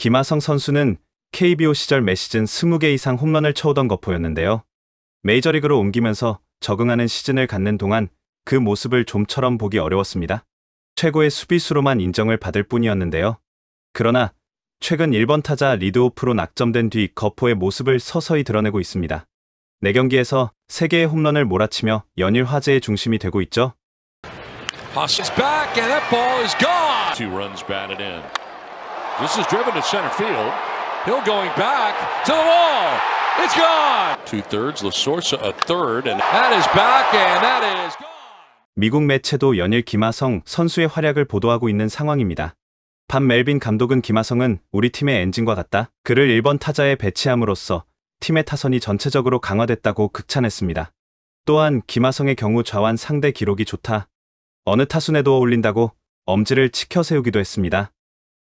김하성 선수는 KBO 시절 매 시즌 20개 이상 홈런을 쳐오던 거포였는데요. 메이저리그로 옮기면서 적응하는 시즌을 갖는 동안 그 모습을 좀처럼 보기 어려웠습니다. 최고의 수비수로만 인정을 받을 뿐이었는데요. 그러나 최근 1번 타자 리드오프로 낙점된 뒤 거포의 모습을 서서히 드러내고 있습니다. 4경기에서 3개의 홈런을 몰아치며 연일 화제의 중심이 되고 있죠. This is driven to center field. Hill going back to the wall. It's gone. Two thirds, Lasorsa a third, and that is back, and that is gone. 미국 매체도 연일 김하성 선수의 활약을 보도하고 있는 상황입니다. 반 멜빈 감독은 김하성은 우리 팀의 엔진과 같다. 그를 1번 타자에 배치함으로써 팀의 타선이 전체적으로 강화됐다고 극찬했습니다. 또한 김하성의 경우 좌완 상대 기록이 좋다. 어느 타순에도 어울린다고 엄지를 치켜 세우기도 했습니다.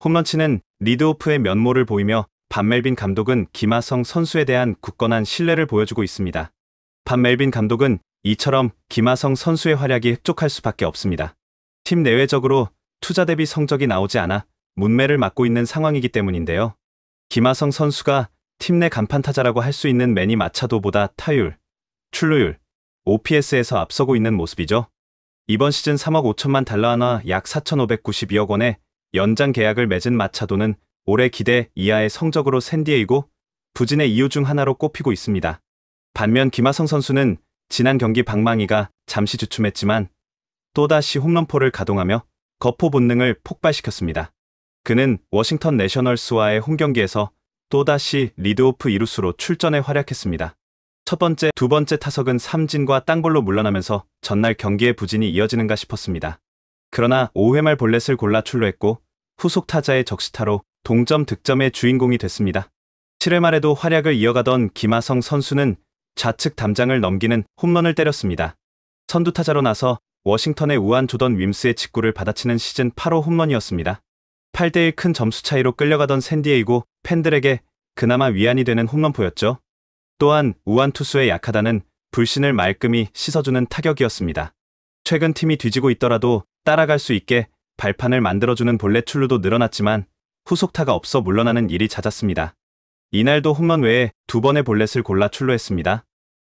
홈런치는 리드오프의 면모를 보이며 반멜빈 감독은 김하성 선수에 대한 굳건한 신뢰를 보여주고 있습니다. 반멜빈 감독은 이처럼 김하성 선수의 활약이 흡족할 수밖에 없습니다. 팀 내외적으로 투자 대비 성적이 나오지 않아 문매를 맡고 있는 상황이기 때문인데요. 김하성 선수가 팀 내 간판 타자라고 할 수 있는 매니 마차도보다 타율, 출루율, OPS에서 앞서고 있는 모습이죠. 이번 시즌 3억 5천만 달러 하나 약 4,592억 원에 연장 계약을 맺은 마차도는 올해 기대 이하의 성적으로 샌디에이고 부진의 이유 중 하나로 꼽히고 있습니다. 반면 김하성 선수는 지난 경기 방망이가 잠시 주춤했지만 또다시 홈런포를 가동하며 거포 본능을 폭발시켰습니다. 그는 워싱턴 내셔널스와의 홈경기에서 또다시 리드오프 이루스로 출전에 활약했습니다. 첫 번째, 두 번째 타석은 삼진과 땅볼로 물러나면서 전날 경기의 부진이 이어지는가 싶었습니다. 그러나 5회 말 볼넷을 골라 출루했고 후속 타자의 적시타로 동점 득점의 주인공이 됐습니다. 7회 말에도 활약을 이어가던 김하성 선수는 좌측 담장을 넘기는 홈런을 때렸습니다. 선두 타자로 나서 워싱턴의 우한 조던 윔스의 직구를 받아치는 시즌 8호 홈런이었습니다. 8대1 큰 점수 차이로 끌려가던 샌디에이고 팬들에게 그나마 위안이 되는 홈런보였죠 또한 우한 투수의 약하다는 불신을 말끔히 씻어주는 타격이었습니다. 최근 팀이 뒤지고 있더라도 따라갈 수 있게 발판을 만들어주는 볼넷 출루도 늘어났지만 후속타가 없어 물러나는 일이 잦았습니다. 이날도 홈런 외에 두 번의 볼넷을 골라 출루했습니다.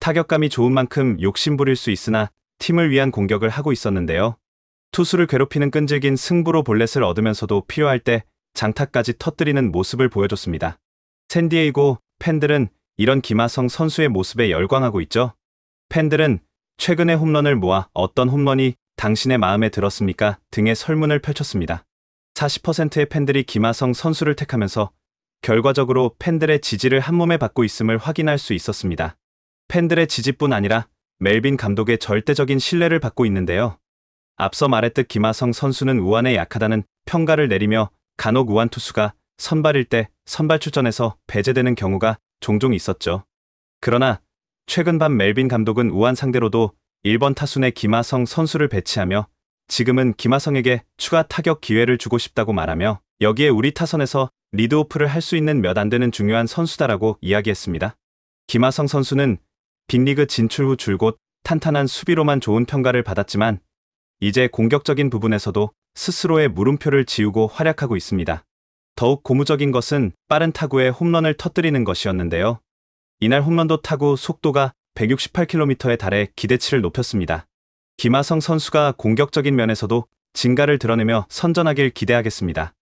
타격감이 좋은 만큼 욕심부릴 수 있으나 팀을 위한 공격을 하고 있었는데요. 투수를 괴롭히는 끈질긴 승부로 볼넷을 얻으면서도 필요할 때 장타까지 터뜨리는 모습을 보여줬습니다. 샌디에이고 팬들은 이런 김하성 선수의 모습에 열광하고 있죠. 팬들은 최근의 홈런을 모아 어떤 홈런이 당신의 마음에 들었습니까? 등의 설문을 펼쳤습니다. 40%의 팬들이 김하성 선수를 택하면서 결과적으로 팬들의 지지를 한몸에 받고 있음을 확인할 수 있었습니다. 팬들의 지지뿐 아니라 멜빈 감독의 절대적인 신뢰를 받고 있는데요. 앞서 말했듯 김하성 선수는 우한에 약하다는 평가를 내리며 간혹 우한 투수가 선발일 때 선발 출전에서 배제되는 경우가 종종 있었죠. 그러나 최근 밤 멜빈 감독은 우한 상대로도 1번 타순에 김하성 선수를 배치하며 지금은 김하성에게 추가 타격 기회를 주고 싶다고 말하며 여기에 우리 타선에서 리드오프를 할 수 있는 몇 안 되는 중요한 선수다라고 이야기했습니다. 김하성 선수는 빅리그 진출 후 줄곧 탄탄한 수비로만 좋은 평가를 받았지만 이제 공격적인 부분에서도 스스로의 물음표를 지우고 활약하고 있습니다. 더욱 고무적인 것은 빠른 타구에 홈런을 터뜨리는 것이었는데요. 이날 홈런도 타구 속도가 168km에 달해 기대치를 높였습니다. 김하성 선수가 공격적인 면에서도 진가를 드러내며 선전하길 기대하겠습니다.